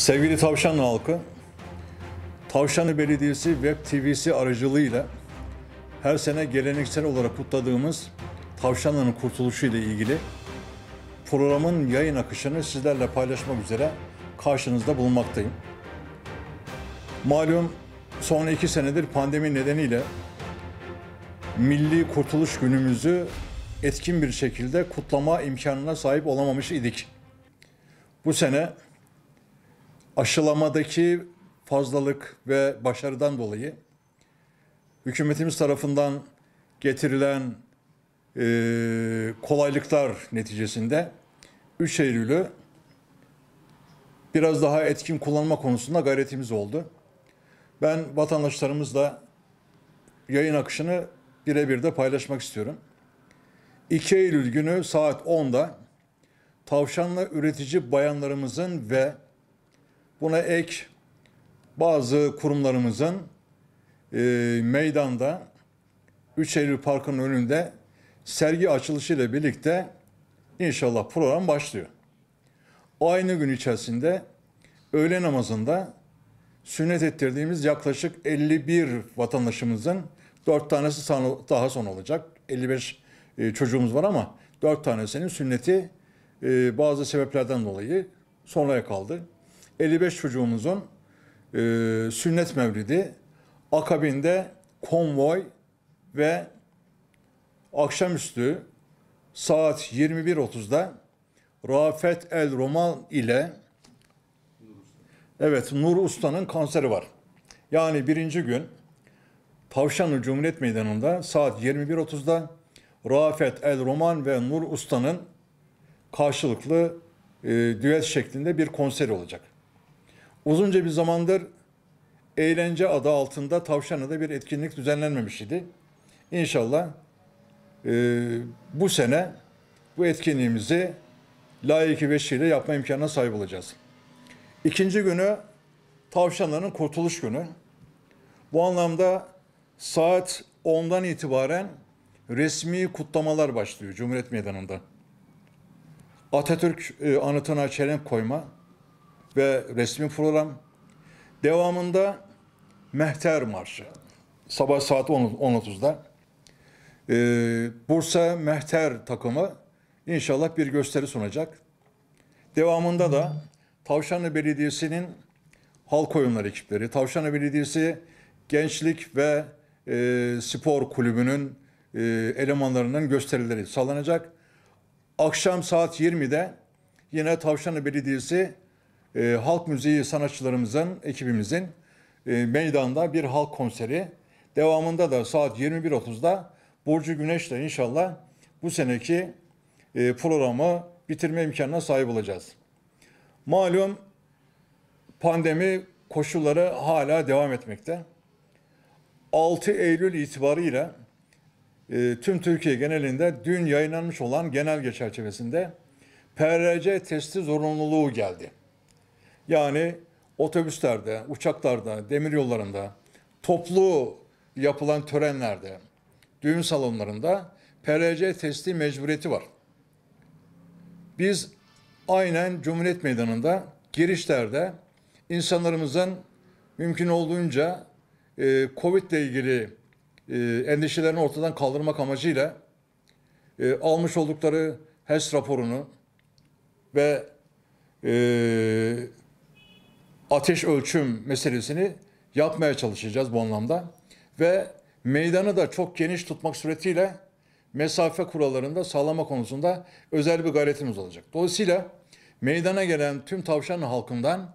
Sevgili Tavşan halkı, Tavşanlı Belediyesi Web TV'si aracılığıyla her sene geleneksel olarak kutladığımız tavşanların kurtuluşu ile ilgili programın yayın akışını sizlerle paylaşmak üzere karşınızda bulunmaktayım. Malum son iki senedir pandemi nedeniyle milli kurtuluş günümüzü etkin bir şekilde kutlama imkanına sahip olamamış idik. Bu sene aşılamadaki fazlalık ve başarıdan dolayı hükümetimiz tarafından getirilen e, kolaylıklar neticesinde 3 Eylül'ü biraz daha etkin kullanma konusunda gayretimiz oldu. Ben vatandaşlarımızla yayın akışını birebir de paylaşmak istiyorum. 2 Eylül günü saat 10'da tavşanlı üretici bayanlarımızın ve Buna ek bazı kurumlarımızın e, meydanda 3 Eylül Parkı'nın önünde sergi açılışı ile birlikte inşallah program başlıyor. O aynı gün içerisinde öğle namazında sünnet ettirdiğimiz yaklaşık 51 vatandaşımızın 4 tanesi daha son olacak. 55 e, çocuğumuz var ama 4 tanesinin sünneti e, bazı sebeplerden dolayı sonraya kaldı. 55 çocuğumuzun e, sünnet mevlidi, akabinde konvoy ve akşamüstü saat 21.30'da Rafet El Roman ile evet Nur Usta'nın konseri var. Yani birinci gün Tavşanlı Cumhuriyet Meydanı'nda saat 21.30'da Rafet El Roman ve Nur Usta'nın karşılıklı e, düet şeklinde bir konseri olacak. Uzunca bir zamandır eğlence adı altında Tavşanlı'da bir etkinlik düzenlenmemiş idi. İnşallah e, bu sene bu etkinliğimizi layıkı veşiyle yapma imkanına sahip olacağız. İkinci günü Tavşanlı'nın kurtuluş günü. Bu anlamda saat 10'dan itibaren resmi kutlamalar başlıyor Cumhuriyet Meydanı'nda. Atatürk e, anıtına çelenk koyma, ve resmi program. Devamında Mehter Marşı. Sabah saat 10.30'da. Ee, Bursa Mehter takımı inşallah bir gösteri sunacak. Devamında da Tavşanlı Belediyesi'nin halk oyunları ekipleri, Tavşanlı Belediyesi Gençlik ve e, Spor Kulübü'nün e, elemanlarının gösterileri sağlanacak. Akşam saat 20'de yine Tavşanlı Belediyesi e, halk müziği sanatçılarımızın, ekibimizin e, meydanda bir halk konseri. Devamında da saat 21.30'da Burcu Güneş'le inşallah bu seneki e, programı bitirme imkanına sahip olacağız. Malum pandemi koşulları hala devam etmekte. 6 Eylül itibarıyla e, tüm Türkiye genelinde dün yayınlanmış olan genelge çerçevesinde PRC testi zorunluluğu geldi. Yani otobüslerde, uçaklarda, demiryollarında, toplu yapılan törenlerde, düğün salonlarında PRC testi mecburiyeti var. Biz aynen Cumhuriyet Meydanı'nda girişlerde insanlarımızın mümkün olduğunca e, Covid ile ilgili e, endişelerini ortadan kaldırmak amacıyla e, almış oldukları HES raporunu ve e, ateş ölçüm meselesini yapmaya çalışacağız bu anlamda. Ve meydanı da çok geniş tutmak suretiyle mesafe kurallarında sağlama konusunda özel bir gayretimiz olacak. Dolayısıyla meydana gelen tüm tavşan halkından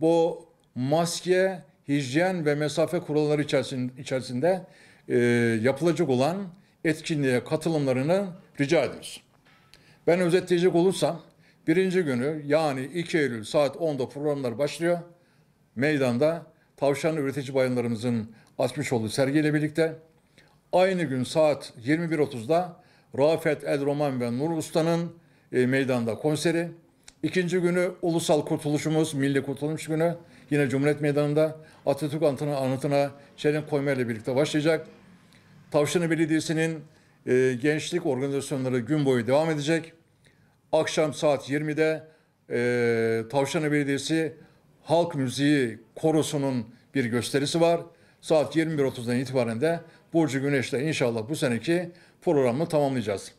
bu maske, hijyen ve mesafe kuralları içerisinde, içerisinde e, yapılacak olan etkinliğe katılımlarını rica ediyoruz. Ben özetleyecek olursam birinci günü yani 2 Eylül saat 10'da programlar başlıyor meydanda tavşan üretici bayanlarımızın açmış olduğu sergiyle birlikte aynı gün saat 21.30'da Rafet El Roman ve Nur Usta'nın e, meydanda konseri. İkinci günü Ulusal Kurtuluşumuz, Milli Kurtuluş Günü yine Cumhuriyet Meydanı'nda Atatürk anıtına, anıtına şerin koyma ile birlikte başlayacak. Tavşanı Belediyesi'nin e, gençlik organizasyonları gün boyu devam edecek. Akşam saat 20'de e, Tavşanı Belediyesi halk müziği korosunun bir gösterisi var. Saat 21.30'dan itibaren de Burcu Güneş'le inşallah bu seneki programı tamamlayacağız.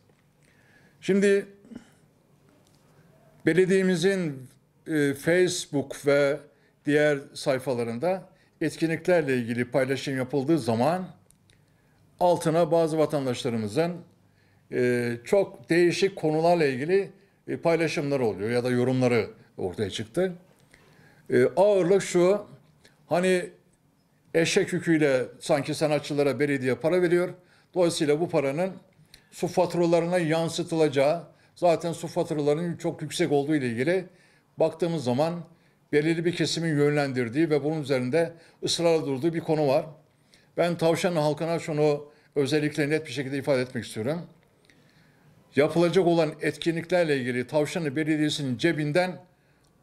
Şimdi belediyemizin e, Facebook ve diğer sayfalarında etkinliklerle ilgili paylaşım yapıldığı zaman altına bazı vatandaşlarımızın e, çok değişik konularla ilgili e, paylaşımları oluyor ya da yorumları ortaya çıktı. E, ağırlık şu, hani eşek yüküyle sanki sanatçılara belediye para veriyor. Dolayısıyla bu paranın su faturalarına yansıtılacağı, zaten su faturalarının çok yüksek olduğu ile ilgili baktığımız zaman belirli bir kesimin yönlendirdiği ve bunun üzerinde ısrarla durduğu bir konu var. Ben tavşan halkına şunu özellikle net bir şekilde ifade etmek istiyorum. Yapılacak olan etkinliklerle ilgili Tavşanlı Belediyesi'nin cebinden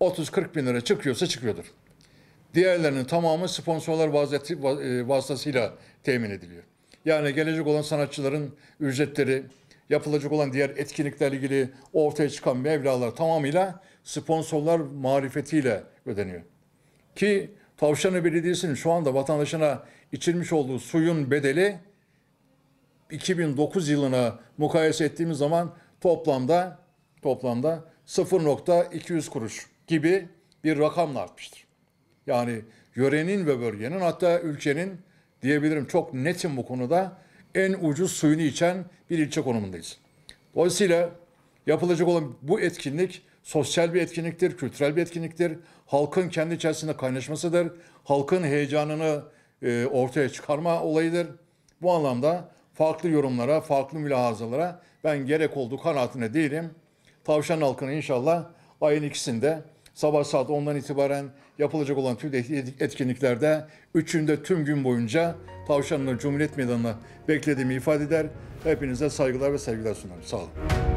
30-40 bin lira çıkıyorsa çıkıyordur. Diğerlerinin tamamı sponsorlar e, vasıtasıyla temin ediliyor. Yani gelecek olan sanatçıların ücretleri, yapılacak olan diğer etkinliklerle ilgili ortaya çıkan mevlalar tamamıyla sponsorlar marifetiyle ödeniyor. Ki tavşanı Belediyesi'nin şu anda vatandaşına içirmiş olduğu suyun bedeli 2009 yılına mukayese ettiğimiz zaman toplamda toplamda 0.200 kuruş gibi bir rakamla artmıştır. Yani yörenin ve bölgenin hatta ülkenin diyebilirim çok netim bu konuda en ucuz suyunu içen bir ilçe konumundayız. Dolayısıyla yapılacak olan bu etkinlik sosyal bir etkinliktir, kültürel bir etkinliktir. Halkın kendi içerisinde kaynaşmasıdır. Halkın heyecanını e, ortaya çıkarma olayıdır. Bu anlamda farklı yorumlara, farklı mülahazalara ben gerek olduğu kanaatine değilim. Tavşan halkını inşallah ayın ikisinde Sabah saat 10'dan itibaren yapılacak olan tüm etkinliklerde üçünde tüm gün boyunca Tavşanlı Cumhuriyet Meydanı'na beklediğimi ifade eder. Hepinize saygılar ve sevgiler sunarım. Sağ olun.